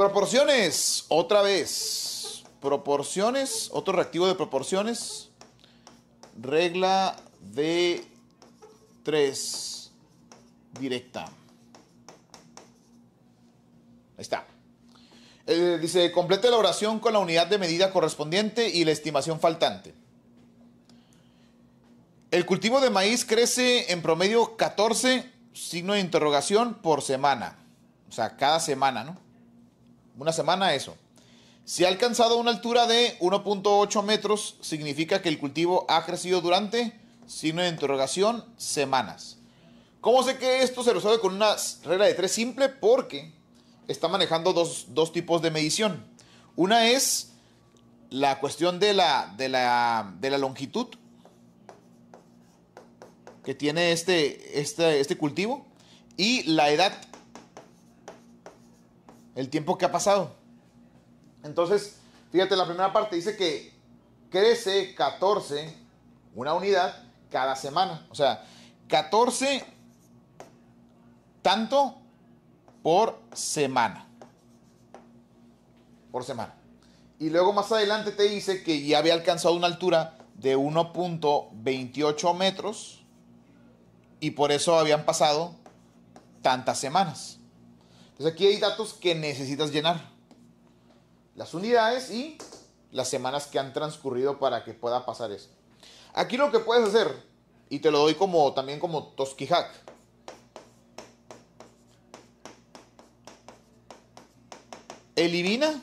Proporciones, otra vez. Proporciones, otro reactivo de proporciones. Regla de 3 directa. Ahí está. Eh, dice, complete la oración con la unidad de medida correspondiente y la estimación faltante. El cultivo de maíz crece en promedio 14, signo de interrogación, por semana. O sea, cada semana, ¿no? una semana eso. Si ha alcanzado una altura de 1.8 metros, significa que el cultivo ha crecido durante, sin de interrogación, semanas. ¿Cómo sé que esto se resuelve con una regla de tres simple? Porque está manejando dos, tipos de medición. Una es la cuestión de la, de la, longitud que tiene este, este, este cultivo y la edad el tiempo que ha pasado. Entonces, fíjate, la primera parte dice que crece 14, una unidad, cada semana. O sea, 14 tanto por semana. Por semana. Y luego más adelante te dice que ya había alcanzado una altura de 1.28 metros y por eso habían pasado tantas semanas. Entonces aquí hay datos que necesitas llenar. Las unidades y las semanas que han transcurrido para que pueda pasar eso. Aquí lo que puedes hacer, y te lo doy como también como Toski Hack. Elimina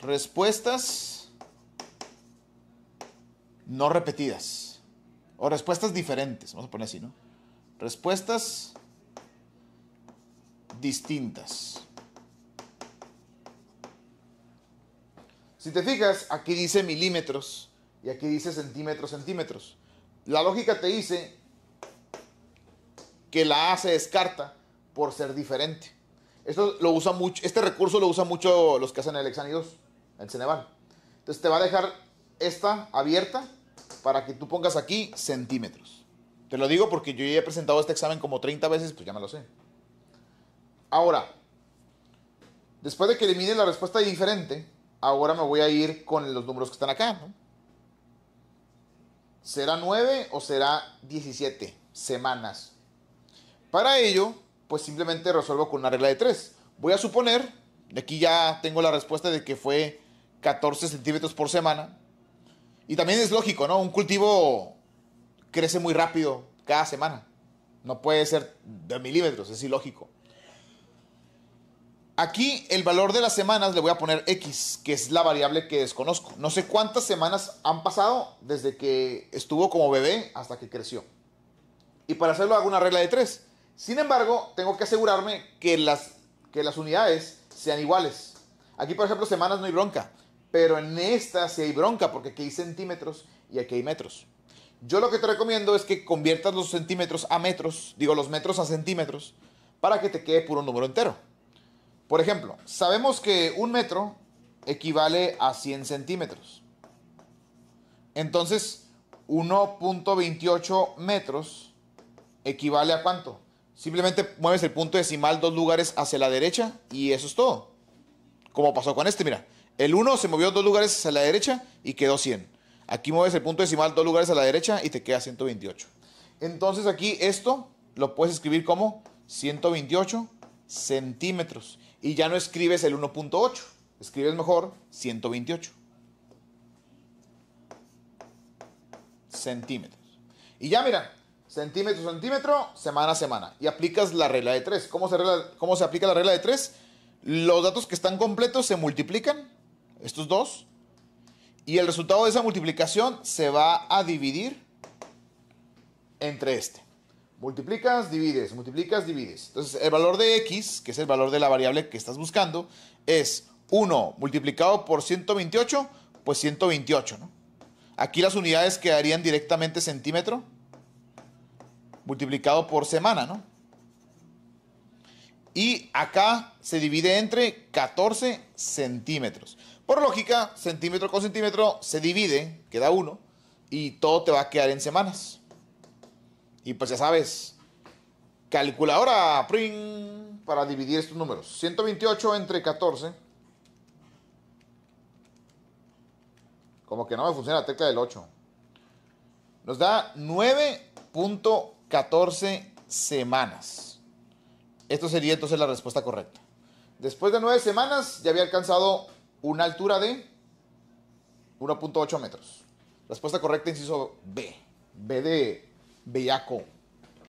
respuestas no repetidas. O respuestas diferentes, vamos a poner así, ¿no? Respuestas distintas. Si te fijas, aquí dice milímetros y aquí dice centímetros, centímetros. La lógica te dice que la A se descarta por ser diferente. Esto lo usa mucho, este recurso lo usan mucho los que hacen el Exani 2, el Ceneval. Entonces te va a dejar esta abierta para que tú pongas aquí centímetros. Te lo digo porque yo ya he presentado este examen como 30 veces, pues ya me lo sé. Ahora, después de que elimine la respuesta diferente, ahora me voy a ir con los números que están acá. ¿Será 9 o será 17 semanas? Para ello, pues simplemente resuelvo con una regla de 3. Voy a suponer, de aquí ya tengo la respuesta de que fue 14 centímetros por semana. Y también es lógico, ¿no? Un cultivo crece muy rápido cada semana. No puede ser de milímetros, es ilógico. Aquí el valor de las semanas le voy a poner X, que es la variable que desconozco. No sé cuántas semanas han pasado desde que estuvo como bebé hasta que creció. Y para hacerlo hago una regla de tres. Sin embargo, tengo que asegurarme que las, que las unidades sean iguales. Aquí, por ejemplo, semanas no hay bronca. Pero en esta sí hay bronca porque aquí hay centímetros y aquí hay metros. Yo lo que te recomiendo es que conviertas los centímetros a metros, digo los metros a centímetros, para que te quede puro número entero. Por ejemplo, sabemos que un metro equivale a 100 centímetros. Entonces, 1.28 metros equivale a cuánto? Simplemente mueves el punto decimal dos lugares hacia la derecha y eso es todo. Como pasó con este, mira. El 1 se movió dos lugares hacia la derecha y quedó 100. Aquí mueves el punto decimal dos lugares a la derecha y te queda 128. Entonces aquí esto lo puedes escribir como 128 centímetros. Y ya no escribes el 1.8, escribes mejor 128 centímetros. Y ya mira, centímetro, centímetro, semana semana. Y aplicas la regla de 3. ¿Cómo se, ¿Cómo se aplica la regla de 3? Los datos que están completos se multiplican, estos dos, y el resultado de esa multiplicación se va a dividir entre este. Multiplicas, divides, multiplicas, divides. Entonces, el valor de x, que es el valor de la variable que estás buscando, es 1 multiplicado por 128, pues 128, ¿no? Aquí las unidades quedarían directamente centímetro multiplicado por semana, ¿no? Y acá se divide entre 14 centímetros. Por lógica, centímetro con centímetro se divide, queda 1, y todo te va a quedar en semanas. Y pues ya sabes, calculadora pring, para dividir estos números. 128 entre 14. Como que no me funciona la tecla del 8. Nos da 9.14 semanas. Esto sería entonces la respuesta correcta. Después de 9 semanas ya había alcanzado una altura de 1.8 metros. Respuesta correcta, inciso B. B de Beyacon.